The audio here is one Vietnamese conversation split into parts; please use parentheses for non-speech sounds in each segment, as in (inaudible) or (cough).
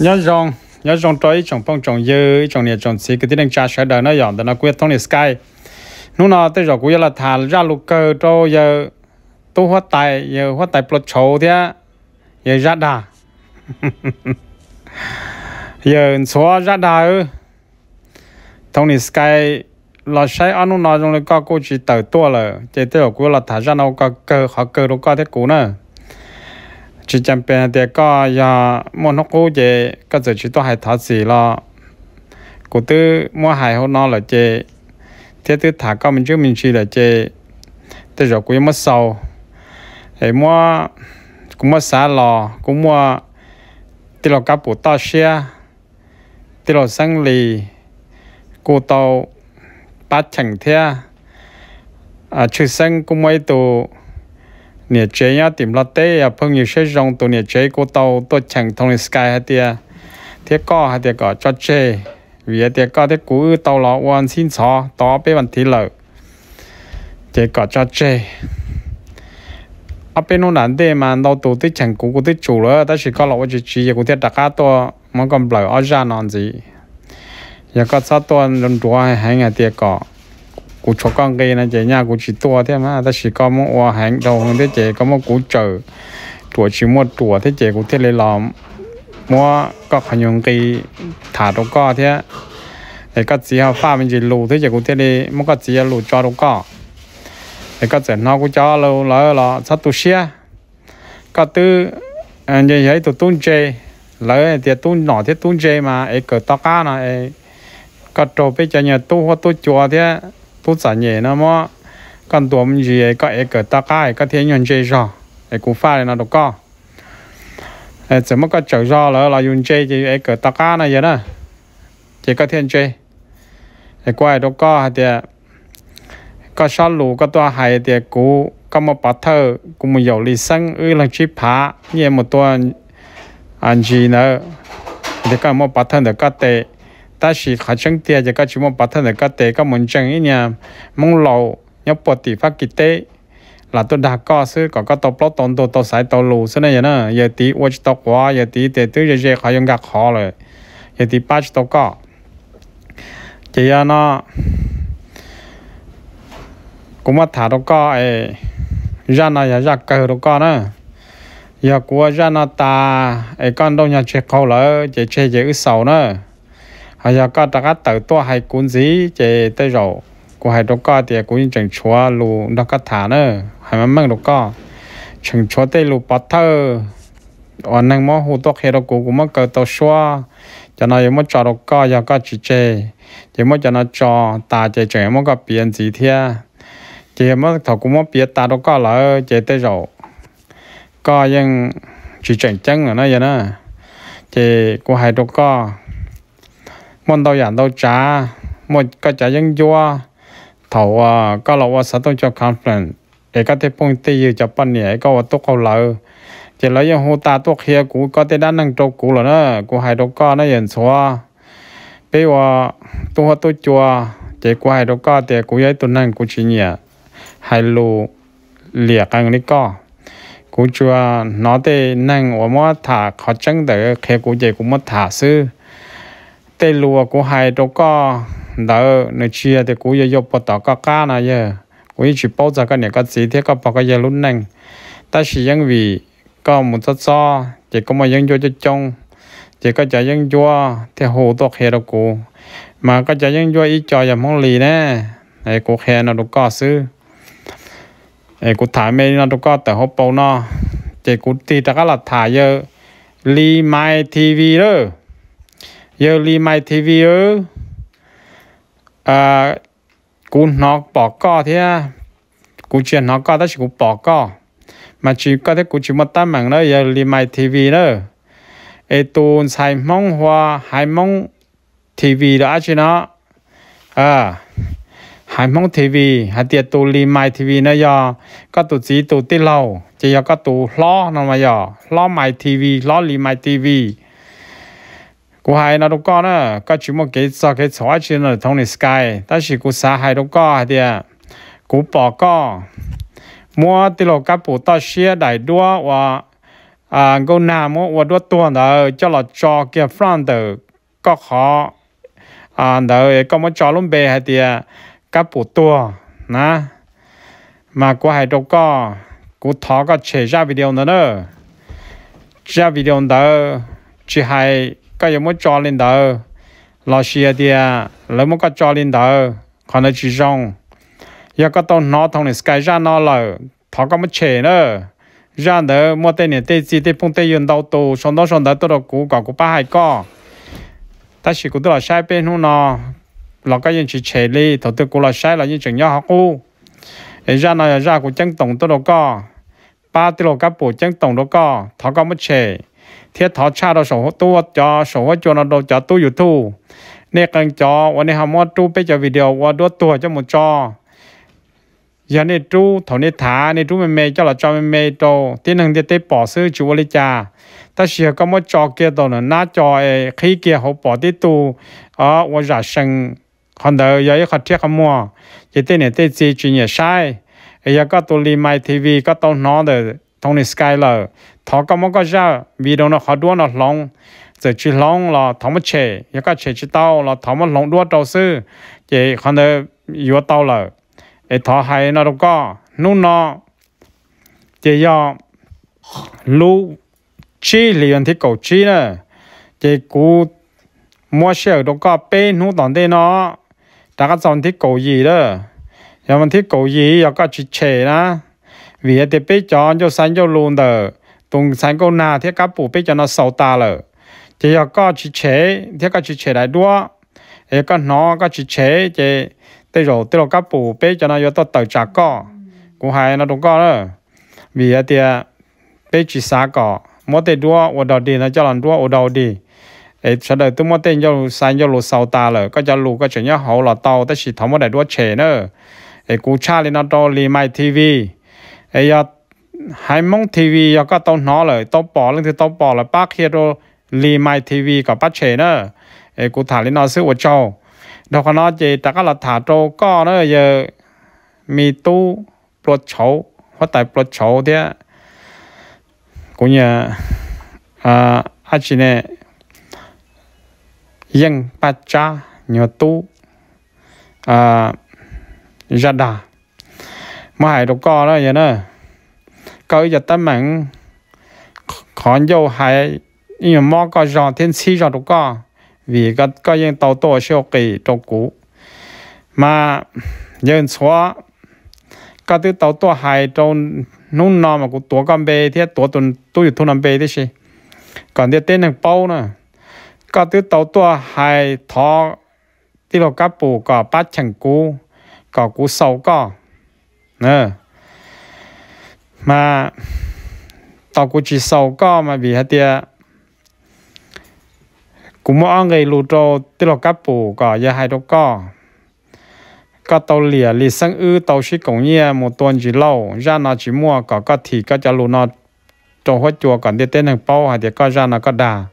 nhớ rong nhớ rong trói trồng phong trồng dư trồng nè trồng xí cái tiếng đang trà sẽ đời nó dọn thì nó quyết thông nè sky nó nó tới rồi cũng là thà ra lục cơ cho giờ tu hoa tài giờ hoa tài plot chỗ thế giờ ra đà giờ (laughs) xóa ra đà ư thông nè sky là sai anh nó nói rằng là có cô chỉ tự tua là chỉ tới rồi cũng là thà ra nó có cơ họ cơ nó có thế cũ nữa chỉ chẳng bên thì có nhà mua nó cố gì có giờ chỉ tôi hay thả gì lo cụ tư mua hay hôm nó là gì thế tư thả có mình chứ mình chỉ là gì thế rồi cũng mất sâu thì mua cũng mua xả lò cũng mua tí lò cá bù to xe tí lò sang lì cụ tàu bát chẳng thea à chữ sang cũng mấy tụ เนี่ยเจียติมลาเต้เพิ่งอยู่ใช้รองตัวเนี่ยเจกูเตาตัวแข่งทงในสกายฮะเตียเทียก็ฮะเตียก็จอดเจวีเตียก็เทียกูเตาหลอวันสิ้นซอต่อไปวันที่เหลอเจก็จอดเจเอาเป็นนู่นนั่นเดมันเราตัวที่แข่งกูกูที่จูเลยแต่สิ่งก็เราว่าจะจีกูเทียตะก้าตัวมันก็เปล่าอ้อจานอนจีอยากก็ซะตัวลำตัวให้หายไงเตียก็ cú chó con cái này chị nhà cú chỉ tua thế mà ta chỉ có một hoa hàng đầu thế chị có một cú chờ tuổi chỉ một tuổi thế chị cú thế lấy lòng mua có khả năng cái thả đồ co thế để các chị học pha mình chỉ lù thế chị cú thế lấy mua các chị lù cho đồ co để các chị nó cú cho lù lỡ lỡ sát tu xia các tư anh à, ấy thấy tụi tung chơi lỡ thì tung nhỏ thế tung chơi mà ấy cỡ to cá này có trộn bây giờ nhà tu hoa tu chùa thế tu trả nhẹ nó mà còn tuổi mình gì có ai cỡ ta cái có thiên nhân chơi rồi cú cũng này nó đâu có ai chỉ mất có trở ra là là dùng chơi thì ai cỡ ta cái này vậy đó chỉ có thiên chơi ai quay đâu có thì có sao lù có tua hay thì cú có một bát thơ cú một dầu lý xăng ư là chỉ phá như một tua anh gì nữa thì có một bát thơ được có tệ ta chỉ khá chẳng tiền giờ các chú muốn bắt thân được các tế các muốn chẳng ấy nha mong lâu nhớ bỏ tỷ phát kỳ tế là tôi đã có sự có các tàu plot tồn tàu tàu sải tàu lù thế này nữa giờ tí watch tàu quá giờ tí để tôi giờ giờ khá dùng gạch khó rồi giờ tí bắt tàu có chỉ nó cũng mà thả đâu có ấy ra nó giờ ra cơ đâu có nữa giờ của ra nó ta ấy con đâu nhà chơi khâu lỡ chơi chơi chơi ít sầu nữa hay là có đặc cả tự to hay cuốn gì chế tới rồi cô hay đâu có thì cũng chẳng chúa lù đâu có thả nữa hay mà mang đâu có chẳng chúa tới lù bắt thơ ở năng mò hồ tóc hệ đâu cũng cũng mắc cờ tàu xóa cho nó yếm cho đâu có giờ có chỉ chế chỉ cho nó cho ta chế chẳng mò có biến gì thế chế mò thầu cũng mò biến ta đâu có lỡ chế tới rồi có nhưng chỉ chẳng chẳng là nó vậy nè chế cô hay đâu có món đâu dạng đâu trả một cái trả dân dua thầu à có lậu à, sát tôi cho conference để các thể phong tiêu cho bên này có tốt câu lợi chỉ lấy những hồ ta tốt kia cũ có thể đang nâng trâu cũ rồi đó cũ hai đầu co nó hiện xóa bây giờ tôi hoa tôi chùa chỉ cũ hai đầu co thì cũ ấy tôi nâng cũ chỉ nhỉ hai lù liệt anh đi co cũ chùa nó thì nâng ở mỗi thả khó chăng để kia cũ chỉ cũng mất thả sư tê lùa của hai đồ có đỡ nửa chia thì cũng giờ dục bắt đầu cá cá này giờ cũng chỉ bao giờ cái này cái gì thế cái bao cái giờ luôn nè ta chỉ những vì có một chút so chỉ có một những chỗ trong chỉ có chỉ những chỗ thì hồ to khe đâu cô mà có chỉ những chỗ ít chỗ giờ không lì nè này cô khe nó đồ có sư này cô thả mê nó đâu có tờ hộp bao nó chỉ cô tì ta cái là thả giờ lì mai tivi rồi yêu li mai thì vi à cú nó bỏ co thế à cú chuyện nó co đó chỉ cú bỏ co mà chỉ có thế cú chỉ một tám mạng đó yêu li mai thì vi đó ê tuôn xài mong hoa hai mong TV đó chứ nó à hai mong TV vi hai tiệt tu li mai TV nó giờ có tu chỉ tu tiết lâu chỉ giờ có tu lo nó mà giờ lo mai thì vi lo li mai thì cú hai nó đâu có nữa có chỉ một cái sao cái xóa chỉ là thông này sky ta chỉ cú xa hai đâu có thì cú bỏ có mua thì là các bộ ta xe đại đua và à cô nam mua và đua tuần đó cho là cho kia front đó có khó à đó có một cho luôn bề hả thì các bộ tua nè mà cú hai đâu có cô thọ có chế ra video nữa nữa ra video đó chỉ hai cái gì mới cho lên đầu, lo xia đi à lấy mới có cho lên đó còn là chỉ rong giờ có tàu nó thằng này sky ra nó là thằng có mới chè nữa ra nữa mỗi tên này tên gì tên phong tên yên đầu tù xong đó xong đó tôi đâu cũ cả của ba hai co ta chỉ cũng tôi là sai bên hôm nọ là cái gì chỉ chè đi thằng tôi cũng là sai là như chừng nhau học u ra nó ra của chân tổng tôi đâu có ba tôi đâu có bổ chân tổng đâu có thằng có mới chè thiết thọ cha đó sổ tu cho sổ cho nó đồ cho tu yêu tu nè cần cho วันนี้หามอดูไปจะวิดีโอว่าด้วยตัวจะหมดจอยันนี่จูถอนนี่ถานี่จูเมเมย์เจ้าละจอเมเมย์โตที่หนึ่งจะเตะปอซื้อจูวลิจาแต่เสียก็มดจอเกียตัวหนึ่งหน้าจอเอขี้เกียหัวปอที่ตูอ๋อว่าจะสังคนเดียวยอยขัดเทียขมัวจะเตะเนี่ยเตะจีจุนเนี่ยใช่ไอ้ยาก็ตัวรีไมทีวีก็ต้องน้องเดอทงนี่สกายเลย thọ có mong cái ra vì đâu nó họ đua nó lòng giờ chỉ lòng là thọ mất chè giờ cái chè chỉ tao là thọ mất lòng đua đầu sư chỉ còn được vừa tao là để thọ hay nó đâu có nu nó chỉ do lu chi liền thì cầu chi nè chỉ cú mua xe đâu có bê nu tòn đây nó đã có dòng thì cầu gì đó giờ dạ mình thích cầu gì rồi các chỉ chè đó vì ở đây bê chọn cho sáng cho luôn đời tổng sản câu nào thiết các bộ biết cho nó sâu ta lờ thì họ có chỉ chế thiết các chỉ chế đại đua thì các nó các chỉ chế thì tới rồi tới rồi các bộ biết cho nó vô tới tàu chả có, cũng hay nó đúng co đó vì thế biết chỉ xa có, mỗi tới đua ở đầu đi nó cho làm đua ở đầu đi ấy sau đó tôi mỗi tên cho sáng cho lù sâu ta lờ có cho lù có chuyện nhau hậu là tàu tới chỉ thấu mỗi đại đua chế nữa ấy cú cha lên nó đo lì mai tivi ấy hai mong tivi có tao nó rồi tao bỏ lên thì tao bỏ là bác kia rồi lì mai TV có bắt chế nữa ê cụ thả lên nó sự của châu đó còn nó chỉ ta có là thả trâu có nữa giờ mi tu bột chấu hoặc tại bột chấu thế cũng như à à chỉ này yên bát cha nhớ tu à ra đà mà hai đồ có nữa vậy nữa cái giờ ta mình còn dầu hay nhưng mà có rong thiên sĩ rong đâu có vì cái cái những tàu tổ siêu kỳ trong cũ mà dân xóa cái thứ tàu tổ hay trong nung nọ mà cũng tổ con bê thế tổ tuần tôi được thu năm bê thế chứ còn cái tên hàng bao nữa cái thứ tàu tổ hay thọ đi lô cá bù có bát chẳng cú có cú sầu có nè mà tao cũng chỉ sầu có mà vì hạt tia cũng mỗi người lù trâu tức lọc các bù có giờ hai đâu có có tàu lìa lì sang ư tàu sĩ cổng nhia một tuần chỉ lâu ra nó chỉ mua có có thì có cho lù nó trong hết chùa còn đi tên hàng bao hay thì có ra nó có đà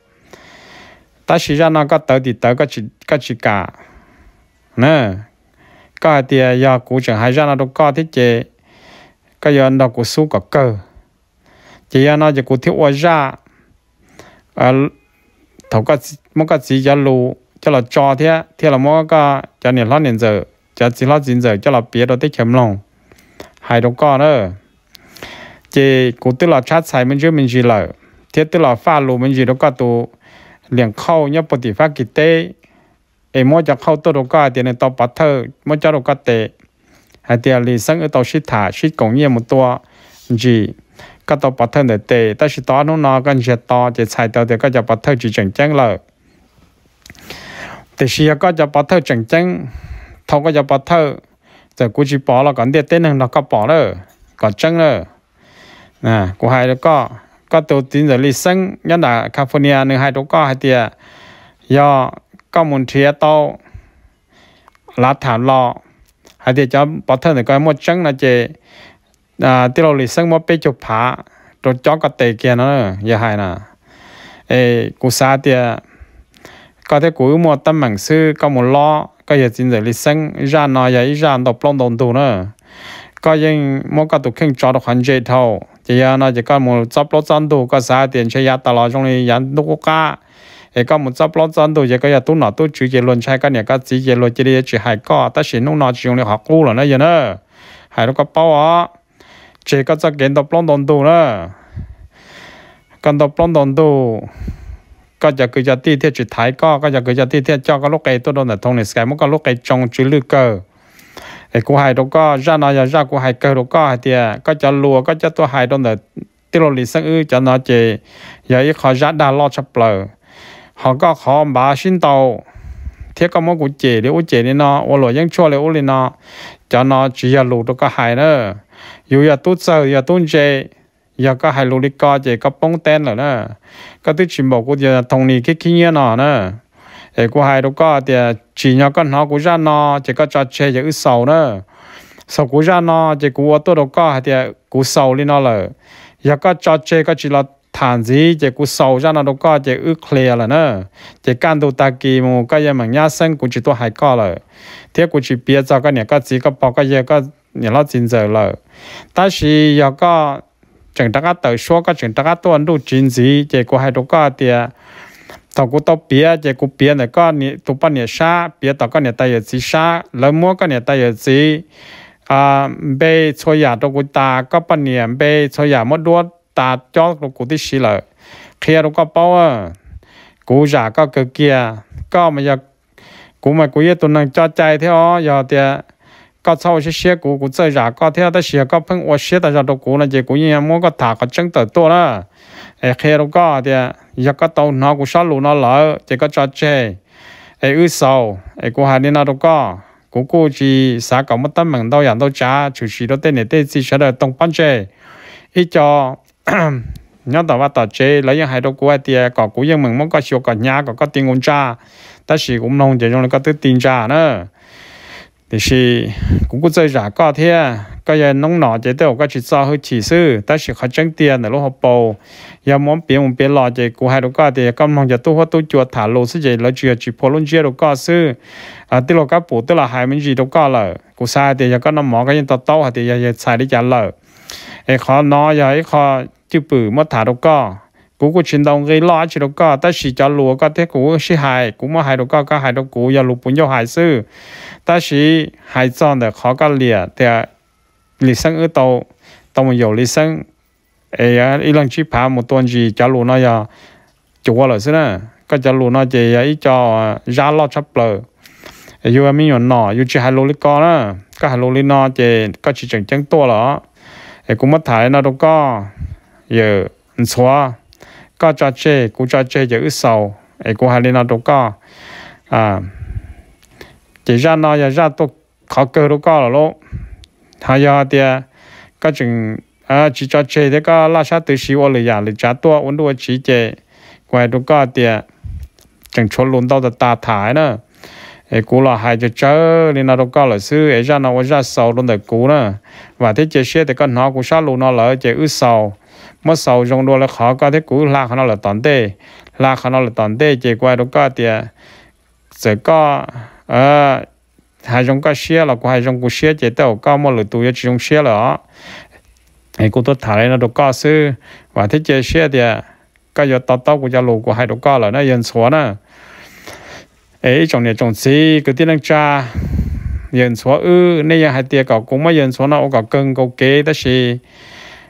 ta chỉ ra nó có tới thì tới có chỉ có chỉ cả nè có thì giờ cũng chẳng hay ra nó đâu có thiết chứ cái giờ nó cũng có cả cơ chỉ giờ nó chỉ có thiếu ở ra à thầu cái một cái gì giá lù cho là cho thế thế là một cái cho nên lát nên giờ cho chỉ lát nên giờ cho là biết đâu tới chấm lòng hai đầu con nữa chỉ cũng tức là chát xài mình chưa mình gì lỡ thế tức là pha lù mình gì đâu có tụ liền khâu nhớ bột tỷ phát kỳ tế em mua cho khâu tôi đâu có tiền này tao bắt thơ mua cho đâu có tệ hay tia lì sang ở tàu ship thả ship cũng như một tua gì các tàu bắt thân để tệ ta sẽ to nó nó gần sẽ to chỉ xài tàu thì các tàu bắt thân chỉ chẳng chẳng lợ thì khi các tàu bắt thân chẳng chẳng thâu các tàu bắt thân giờ cũng chỉ bỏ là còn để tên nó có bỏ rồi còn chẳng rồi nè của hai đứa có các tàu tin giờ lì sang nhất là California nữa hai đứa có hay tia do có muốn thiệt tàu lá thả lọ hay thì cho bản thân thì coi một chân là chế à tiêu lộ lịch sử một bê chụp phá rồi cho cái tề kia nó giờ hay nè ê cú xa thì à, có thể cú một tâm mạng sư có một lo có giờ chính giới lịch sử ra nó giờ ra đọc long đồng tù nữa có những một cái tụ kinh cho được hoàn chế thâu chỉ là nó chỉ có một chấp lốt chân tù có xa tiền chơi giá tao lo trong này giá đúc cá thì có một giáp lót dân đồ, giờ cái giờ tôi nọ tôi chữ gì luôn sai cái này cái gì gì luôn chỉ đi chỉ hai co ta chỉ nông nọ chỉ dùng để học cú rồi, nó giờ nữa hai lúc có bao á chỉ có giáp kiến tập lon đồn đồ nữa cần tập lon đồn đồ cái giờ cứ giờ ti thiết chỉ thái co cái giờ cứ giờ ti thiết cho cái lúc cái tôi đồn là thông này sky một cái lúc cái trong chữ lư cờ thì cô hai đâu có ra nó giờ ra cô hai cờ đâu có hai tiệt có cho lúa có cho tôi hai đồn là tiêu lì sang ư cho nó chỉ giờ ít khó ra đa lo chập lờ họ có họ bà xin tàu thế có mỗi cụ chế để ô chế đi nó ô lỗi dân chua để ô nó cho nó chỉ là lụ được cái hại nữa dù là tốt sâu là tốt chế giờ có hai lũ đi co chế có bóng tên rồi nữa có thứ chỉ một cụ giờ thông ni cái kia nó nữa để cụ hai đâu có thì chỉ nhau con nó cụ ra nó chỉ có cho chế giờ ít sầu nữa sau cụ ra nó chỉ cụ ở tôi đâu có thì cụ sầu đi nó rồi giờ có cho chế có chỉ là thàn gì chỉ cú sầu ra nó đâu có chỉ ước clear là nè chỉ can đồ ta kỳ mù cái gì mà nhá sinh cũng chỉ tôi hay có rồi thế cũng chỉ biết cho cái này cái gì cái bao cái gì cái nhà nó chín giờ rồi ta chỉ có chừng ta cái tự số cái chừng ta cái tuần đủ chín cú hay đâu có tiền tao cú tao biết chỉ cú biết này có nè tụ bắt nè sa biết tao có nè tay giờ gì sa lỡ mua à bây cho nhà đâu cú ta có bắt nè bây cho nhà mất đuốt ta cho nó cụ tí xí lợi khi nó có bao ơ, cụ giả có cơ kia có mà giờ cụ mà cụ yên tụi năng cho chạy theo giờ thì có sau sẽ xe cụ cụ chơi giả có theo ta xí có phân ô xí ta giờ đồ cụ là chỉ cụ như mua có thả có chân tờ to đó ai khi nó có thì giờ có tàu nó cụ sao lù nó lỡ chỉ có cho chơi ai ư sầu ai cụ hai đi nó đâu có cô cô chỉ xã cộng mất tâm mình đâu nhận đâu trả chủ sĩ đó tên này tên gì sẽ là tông pan chè ít cho (clears throat) nhớ tao bắt tao chơi lấy những hai đồ của ai thì có cũng những mình muốn có siêu có nhà có có tiền cũng cha ta chỉ cũng nông chỉ trong có tư tiền cha nữa thì chỉ cũng có chơi giả có thế có giờ nông nọ chỉ tiêu có chỉ sao hơi chỉ sư ta chỉ khai tránh tiền là lúc học bầu giờ muốn biến muốn biến lò chỉ cũng hai đồ có thì công nông chỉ tu hoa tu chùa thả lô sư chỉ là chùa chỉ phổ luôn chia đồ có sư à tức là các bộ tức là hai mình gì đồ có lợ, cũng sai thì giờ có năm mỏ cái gì tao tao thì giờ giờ sai đi trả lợ ai khó nó giờ ai khó chữ bự mất thả đâu có cú có chiến đấu gây lo chỉ đâu có ta chỉ cho lúa có thế cú chỉ hại cú mà hại đâu có có hại đâu cú giờ lục bốn giờ hại sư ta chỉ hại chọn để khó có lìa để à, lì sinh ở đâu, đâu mà dầu lì sinh, ai á à, ý lần chỉ phá một tuần gì cho lúa nó giờ chủ qua rồi xí nè có cho lúa nó chỉ à, ý cho ra lo chấp lờ yêu em mình nhỏ nhỏ yêu chỉ hai lô lít con chỉ có chỉ chẳng chẳng to rồi e cũng mất thải nó đâu có giờ xóa có cho chê cũng cho chê giờ sầu e cũng hai lên nó đâu có à chỉ ra nó giờ ra tôi khó cơ đâu có là lỗ hay giờ thì có chừng à chỉ cho chê thế có la sát từ xíu lời giả lời trả tua uống đua chỉ chê quay đâu có thì chẳng chốn luôn đâu là tà thải nữa ấy cú là hai chữ chớ nên là đâu có là sư ấy ra nó ra sầu luôn đời cú nữa và thế chơi xe thì con nó cũng sát luôn nó là chơi ướt sầu mất sầu trong đua là khó có thế cú là nó là toàn tê là nó là toàn tê chơi qua đâu có thì à, sẽ có ờ hai trong có xe là của hai trong của xe chơi tàu có một lửa tuổi chỉ trong xe là ấy cũng tốt thải nó đâu có sư và thế chơi xe thì à, cái giờ tao tao cũng gia lù của hai đâu có là nó yên xóa nữa ấy trồng này trồng xí cứ tiếc năng cha nhận số ư nay giờ hai tia cậu cũng mới nhận số nào cậu cưng cậu kế đó xí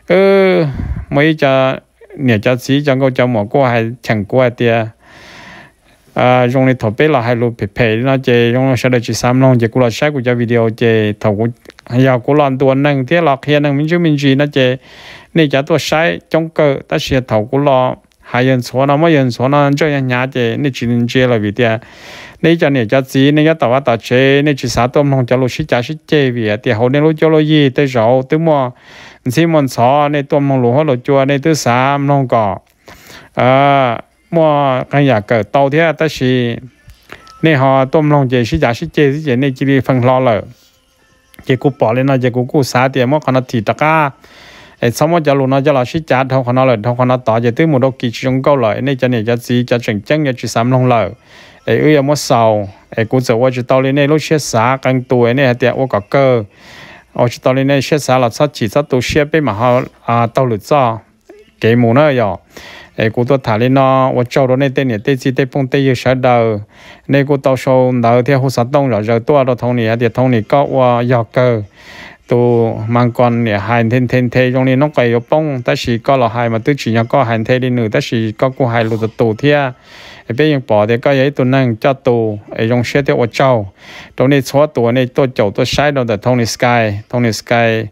ư mấy cha nhà cha xí chẳng cậu cháu mỏ cô hay chẳng cô hai tia à trong này thổi bể là hai lúa bể bể nó chơi trong nó sẽ được chỉ xăm long chơi cô là sai của cha video chơi thọ của giờ cô làm tuần năng thế là khi năng mình chứ mình gì nó chơi nên giờ tôi sai trong cơ ta sẽ thọ của lo hai yên số nó mấy yên số nó cho yên nhà chế nên chỉ nên chế là vì thế nên cho nên cho chị, nên cho tàu tàu chế nên chỉ sáu tôm không cho lô xí chả xí chế vì thế hậu nên lô cho lô gì tới rau tới mua xí mòn sò nên tôm không lô hết lô chua nên tới sáu không có à mua cái nhà cỡ tàu thế ta xí nên họ tôm không chế xí chả xí chế thì chế nên chỉ đi phân lo lợ chỉ cố bỏ lên nó chỉ cố cố sáu tiền mua còn nó thịt tất cả ai xong mà giờ luôn nó giờ là xí chát thâu khó nó lời thâu khó nó tỏ giờ tới một đô kỳ chung câu lời nên cho này cho gì cho chỉnh chân cho chỉ sắm long lời ai ơi em mất sầu ai cũng giờ qua chỉ tao lên này lúc xé xá căng tuổi này tiệt ô cả cơ ô chỉ tao lên này xé xá là sao chỉ sao tôi xé bên mà họ à tao lựa cho cái mù nó rồi ấy cô tôi thả lên nó và cho nó này tên này tên gì tên phong tên gì sợ đầu này cô tao show đầu theo hồ sát đông rồi giờ tôi đó thông này thì thông này có và giờ cơ tu mang con nè hai thiên thiên thế trong này nó cày ở bông ta chỉ có là hai mà tư chỉ nhà có hai thế đi nữa ta chỉ có cô hai lụt tù thia ai biết những bỏ thì có ấy tu năng cho tù ai trong xe thì ở châu trong này số tù này tôi chậu tôi sai đâu tại thông này sky thông này sky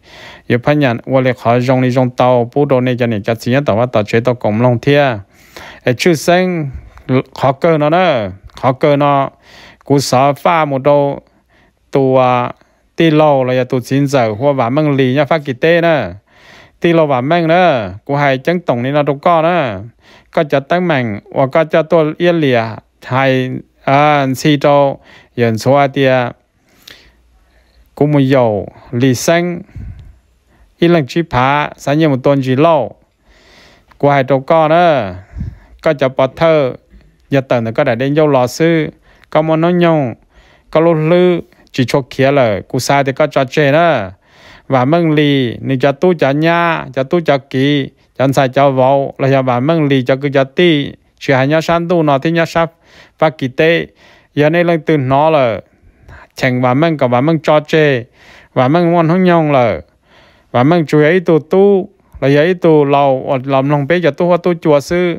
yêu phát nhận qua lịch hỏi trong này trong tàu bút đồ này cho nên chắc chỉ nhất tàu tàu chế tàu cổng long thia ai chữ sinh khó cơ nó nữa khó cơ nó cú sợ pha một đồ tù à ตีเราเราอย่าตัวสินเสอหัวหวานมังลีเนี่ยฟ้ากิเต้นะตีเราหวานมั่งนะกูหายจังตรงนี้นะทุกก้อนนะก็จะตั้งมั่งว่าก็จะตัวเอียเหลียไทยอ่าสีโตยันสัวเตียกูไม่อยู่ลีเซ็งอีหลังชิพาสัญญาหมดตัวจีเล่ากูหายตัวก้อนนะก็จะปอดเธออย่าเติมแต่ก็ได้เด้นยาวรอซื้อก็มันน้อยยงก็ลุ้นลื้อ chỉ cho kia là cụ sai thì có cho chê đó và mừng lì nên cho tu cho nhà cho tu cho kỳ cho sai cho vậu là cho và mừng lì cho cứ cho ti chỉ hai nhà san tu nó thì nhà sắp và kỳ tê giờ này lần từ nó là chẳng và mừng cả và mừng cho chê và mừng ngon hơn nhau là và mừng chú ấy tu tu là ấy tu lâu làm lòng bé cho tu hoa tu chùa sư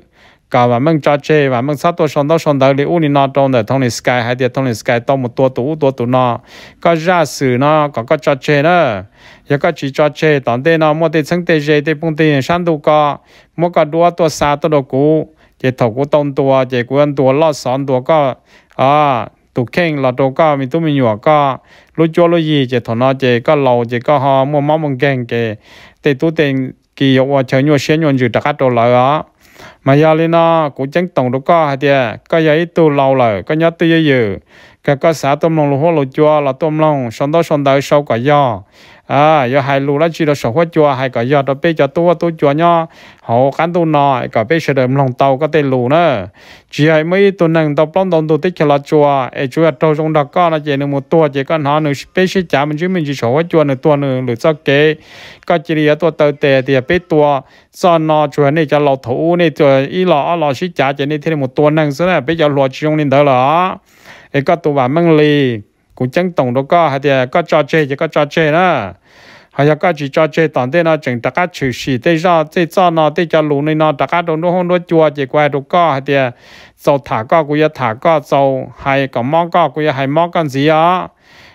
搞完梦扎车，完梦差多上到上到里屋里那中的，同你 sky 还得同你 sky 到么多多多多那，个热死那，个个扎车呢，一个去扎车，当地那么得趁得热得碰得山都高，么个多多山多多高，这头骨冻多，这骨人多老山多个啊。tụ khen là đồ ca mình tụ mình nhỏ ca lúc cho lúc gì chỉ thằng nó chỉ có lầu chỉ có họ mua máu mông khen kì thì tụ tiền kỳ dục và chờ nhau xé nhau chữ đặc đồ lại á mà giờ lên nó cũng chẳng tổng được có hay thế cái giấy tu lâu rồi cái nhớ tu dữ cái cái xã tôm lòng lúa lúa chua là tôm lòng xong đó xong đời sâu cả do à giờ hai lù là chỉ là sổ hóa chùa hai cả giờ đó bây giờ tôi tôi chùa nhá họ cán tôi nọ cả bây giờ đầm lòng tàu có tên lù nữa chỉ hai mấy tôi nâng tàu plong đồng tôi tích là chùa ai chùa trâu trong đặc có là chỉ được một tua chỉ con họ nữa bây giờ chả mình chứ mình chỉ sổ hóa chùa nữa tua nữa lựa sao kế có chỉ là tua tàu tè thì bây tua sao nọ chùa này cho lò thủ này chùa ý lò lò xí chả chỉ này thêm một tua nâng này bây giờ lò chung lên đó là cái có tôi bảo măng lì cũng chẳng tổng đâu có hay là có cho chơi thì có cho chơi đó hay là có chỉ cho chơi tổng thế nào chẳng đặc cá trừ sĩ thế ra thế cho nó thế cho lũ này nó đặc cá đồ nó không nó chua chỉ qua đâu có hay là sau thả có cũng ya thả có sau hay có món có cũng ya hay món con gì á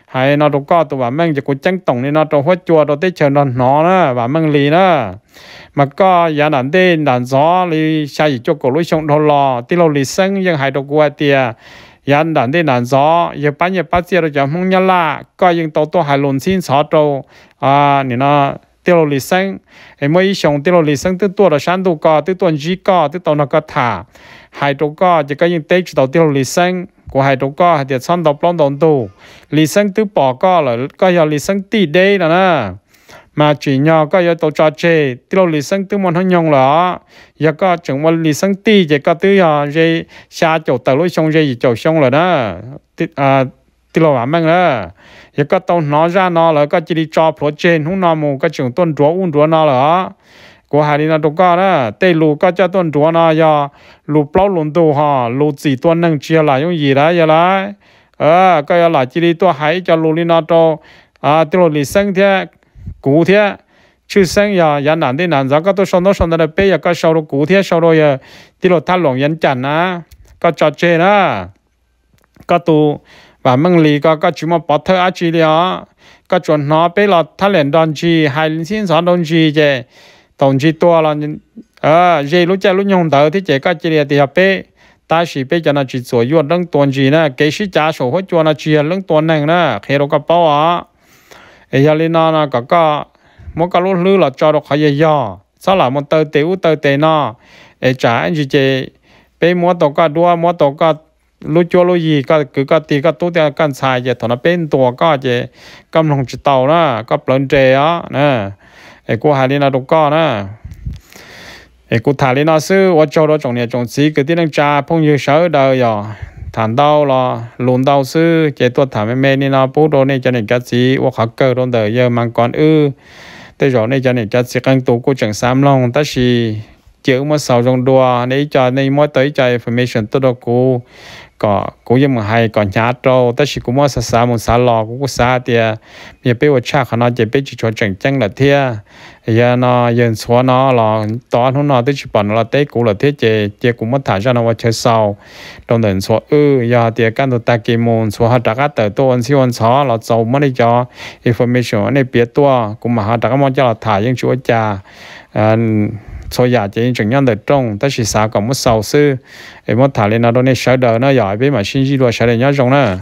hay nó đâu có tụi bạn mang chỉ cũng chẳng tổng nên nó đâu hết chua đâu thế chờ nó nó đó bạn mang lì đó mà có giá đàn đê đàn gió lì sao gì cho cổ lối sông đồ lò tí lâu lì sân nhưng hay đâu qua tiệt yên đi xin à, 人人的难说，一般一般接了就梦一啦，个人多多还乱心操作啊，你呢？tiêu lộ lý sinh, em mới xong tiêu lộ lý sinh tức tua là sản đồ co, tức tuần gì co, tức tàu nó có thả, hai đồ co, chỉ có những tế chủ đầu tiêu lộ lý sinh, của hai đồ co, thì sản đồ plon đồng tu, lý sinh tức bỏ co là coi giờ lý sinh tỷ đây là nè mà chỉ nhau có yếu tố cho chế tức là lý sinh tư môn hơn nhung là và có chúng môn lý sinh ti chỉ có tư họ à, gì xa chỗ tàu lối sông gì chỗ sông là đó à tức là mang là và có tàu nó ra nó là có chỉ đi cho pro trên không nó mù có chúng tuân rúa uốn rúa nó là của hai đi nó đâu có đó tây lù có cho tuân rúa nó giờ lù bao lùn tu họ lù chỉ tuân nâng chia lại những gì đó giờ là ờ có là chỉ đi tua hải cho lù đi nó đâu à tức là lý sinh thế cụ thế chứ sang giờ giờ nản đi nản các tôi xong đó xong đó bây giờ các sau đó cụ thế sau đó giờ đi lột thắt lỏng yên chặn á các trò chơi đó các tu và mừng lì các các chú mà bỏ thơ á chi đi các chuẩn nó bây lọt thắt liền đòn chi hai linh xin sáu đòn chi chứ tổng chi tua là ờ à, dây lúc chơi lúc nhung tờ thì chỉ các chị thì học bé ta chỉ bé cho nó chỉ sửa yuan lưng tuần gì nè cái sĩ trả số hết cho nó chỉ lưng tuần này nè khi đó các bảo à ấy giờ lên nó có có mỗi cái lúc lư là cho được hay giờ sau là một tờ tiêu tờ tệ nó ai trả anh chị chị bé mua tổ cá đua mua tổ cá lúc chua lúc gì có cứ cá tì, có tốt tiền cần xài vậy thằng nó bên tổ cá chị cầm lòng chỉ tàu đó có lớn trẻ á nè ai cô hai lên là đúng có nè ấy cô thả lên nó sư ở chỗ đó trồng nè trồng gì, cái tiếng đang trà phong như sáu đời rồi thản đau là lùn đau sư chế tuột thả mẹ mẹ nên là bố đồ này cho nên các chị hoặc học cơ đôn đời giờ mang con ư tới rồi này cho nên các chị căn tủ cô chẳng xám lòng ta chỉ chữ mà sau trong đùa này cho này mỗi tới cho information tôi đâu cũ có cũ như mà hay còn nhá trâu tất nhiên cũng mỗi sáu sáu một sáu lò cũng có tiệt, bây giờ bây chắc nó chỉ biết chỉ cho chỉnh chăng là thế giờ nó giờ số nó là to nó nó tới chỉ bằng là tới cũ là thế chỉ chỉ cũng mất thả ra nó vào chơi sau trong đợt số ư giờ tia căn đồ ta kim môn số hạt đặc tờ tôi anh siêu ăn sáu là sau mất đi cho information này biết tua cũng mà hạt đặc mong cho là thả những chỗ cha cho giả chỉ chúng nhận được trong ta chỉ sao còn một sầu sư em một thả lên nó đâu nên sợ đời nó giỏi biết mà sinh gì rồi sợ đời nhớ trong nữa